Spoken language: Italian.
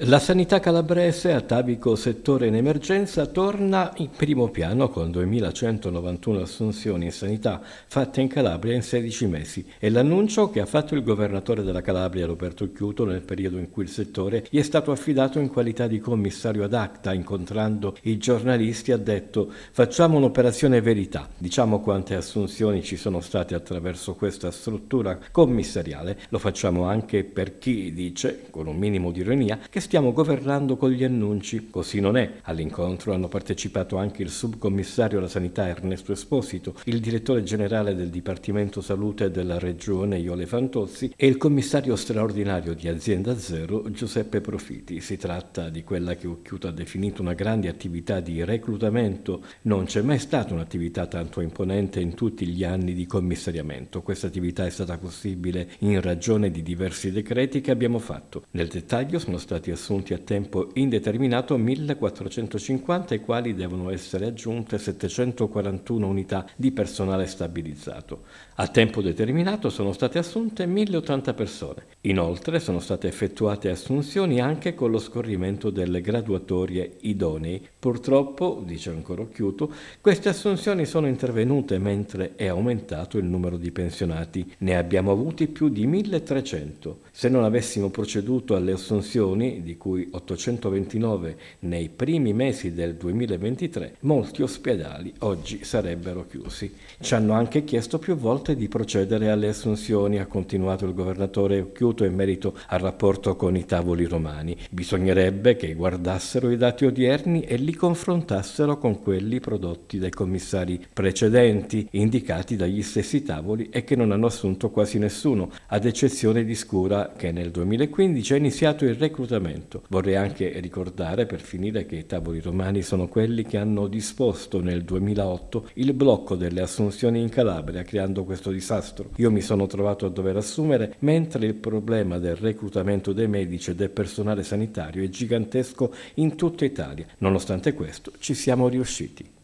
La sanità calabrese, atavico settore in emergenza, torna in primo piano con 2.191 assunzioni in sanità fatte in Calabria in 16 mesi. È l'annuncio che ha fatto il governatore della Calabria, Roberto Chiuto, nel periodo in cui il settore gli è stato affidato in qualità di commissario ad acta. Incontrando i giornalisti ha detto facciamo un'operazione verità, diciamo quante assunzioni ci sono state attraverso questa struttura commissariale, lo facciamo anche per chi dice, con un minimo di ironia, che stiamo governando con gli annunci. Così non è. All'incontro hanno partecipato anche il subcommissario alla sanità Ernesto Esposito, il direttore generale del Dipartimento Salute della Regione Iole Fantozzi e il commissario straordinario di Azienda Zero Giuseppe Profiti. Si tratta di quella che Occhiuto ha definito una grande attività di reclutamento. Non c'è mai stata un'attività tanto imponente in tutti gli anni di commissariamento. Questa attività è stata possibile in ragione di diversi decreti che abbiamo fatto. Nel dettaglio sono stati assunti a tempo indeterminato 1450 ai quali devono essere aggiunte 741 unità di personale stabilizzato. A tempo determinato sono state assunte 1080 persone. Inoltre sono state effettuate assunzioni anche con lo scorrimento delle graduatorie idonee. Purtroppo, dice ancora Occhiuto, queste assunzioni sono intervenute mentre è aumentato il numero di pensionati. Ne abbiamo avuti più di 1300. Se non avessimo proceduto alle assunzioni, di cui 829 nei primi mesi del 2023, molti ospedali oggi sarebbero chiusi. Ci hanno anche chiesto più volte di procedere alle assunzioni, ha continuato il governatore Occhiuto in merito al rapporto con i tavoli romani. Bisognerebbe che guardassero i dati odierni e li confrontassero con quelli prodotti dai commissari precedenti, indicati dagli stessi tavoli e che non hanno assunto quasi nessuno, ad eccezione di Scura che nel 2015 ha iniziato il reclutamento Novecento. Vorrei anche ricordare per finire che i tavoli romani sono quelli che hanno disposto nel 2008 il blocco delle assunzioni in Calabria creando questo disastro. Io mi sono trovato a dover assumere mentre il problema del reclutamento dei medici e del personale sanitario è gigantesco in tutta Italia. Nonostante questo ci siamo riusciti.